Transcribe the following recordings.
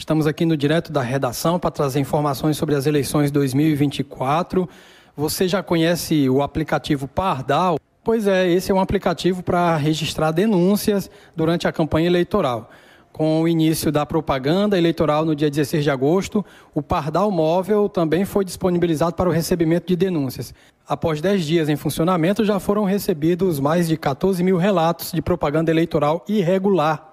Estamos aqui no direto da redação para trazer informações sobre as eleições 2024. Você já conhece o aplicativo Pardal? Pois é, esse é um aplicativo para registrar denúncias durante a campanha eleitoral. Com o início da propaganda eleitoral no dia 16 de agosto, o Pardal Móvel também foi disponibilizado para o recebimento de denúncias. Após 10 dias em funcionamento, já foram recebidos mais de 14 mil relatos de propaganda eleitoral irregular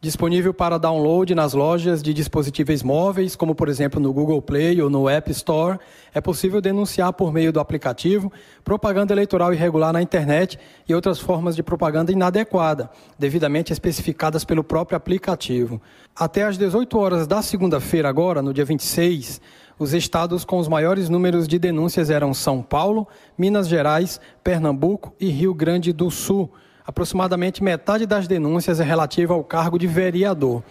Disponível para download nas lojas de dispositivos móveis, como por exemplo no Google Play ou no App Store, é possível denunciar por meio do aplicativo propaganda eleitoral irregular na internet e outras formas de propaganda inadequada, devidamente especificadas pelo próprio aplicativo. Até às 18 horas da segunda-feira, agora, no dia 26, os estados com os maiores números de denúncias eram São Paulo, Minas Gerais, Pernambuco e Rio Grande do Sul aproximadamente metade das denúncias é relativa ao cargo de vereador,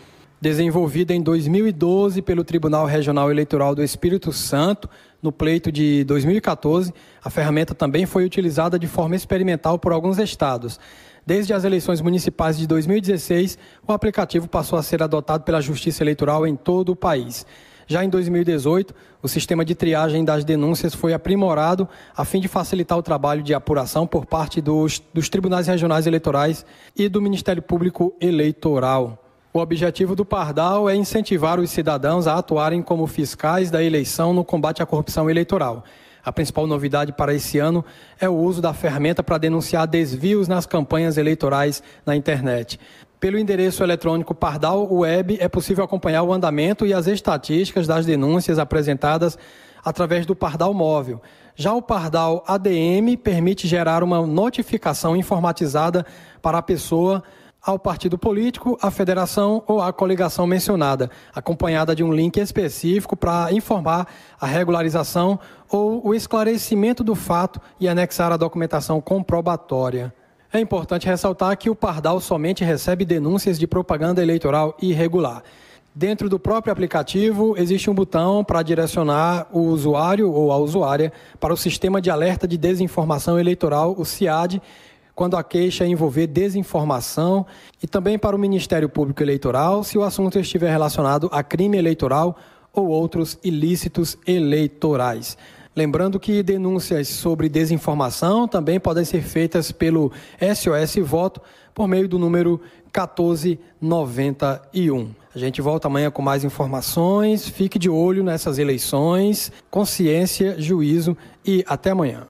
desenvolvida em 2012 pelo Tribunal Regional Eleitoral do Espírito Santo, no pleito de 2014. A ferramenta também foi utilizada de forma experimental por alguns estados. Desde as eleições municipais de 2016, o aplicativo passou a ser adotado pela Justiça Eleitoral em todo o país. Já em 2018, o sistema de triagem das denúncias foi aprimorado a fim de facilitar o trabalho de apuração por parte dos, dos tribunais regionais eleitorais e do Ministério Público Eleitoral. O objetivo do Pardal é incentivar os cidadãos a atuarem como fiscais da eleição no combate à corrupção eleitoral a principal novidade para esse ano é o uso da ferramenta para denunciar desvios nas campanhas eleitorais na internet. Pelo endereço eletrônico Pardal Web é possível acompanhar o andamento e as estatísticas das denúncias apresentadas através do Pardal Móvel. Já o Pardal ADM permite gerar uma notificação informatizada para a pessoa ao partido político, à federação ou à coligação mencionada, acompanhada de um link específico para informar a regularização ou o esclarecimento do fato e anexar a documentação comprobatória. É importante ressaltar que o Pardal somente recebe denúncias de propaganda eleitoral irregular. Dentro do próprio aplicativo, existe um botão para direcionar o usuário ou a usuária para o Sistema de Alerta de Desinformação Eleitoral, o CIAD, quando a queixa é envolver desinformação e também para o Ministério Público Eleitoral se o assunto estiver relacionado a crime eleitoral ou outros ilícitos eleitorais. Lembrando que denúncias sobre desinformação também podem ser feitas pelo SOS Voto por meio do número 1491. A gente volta amanhã com mais informações. Fique de olho nessas eleições. Consciência, juízo e até amanhã.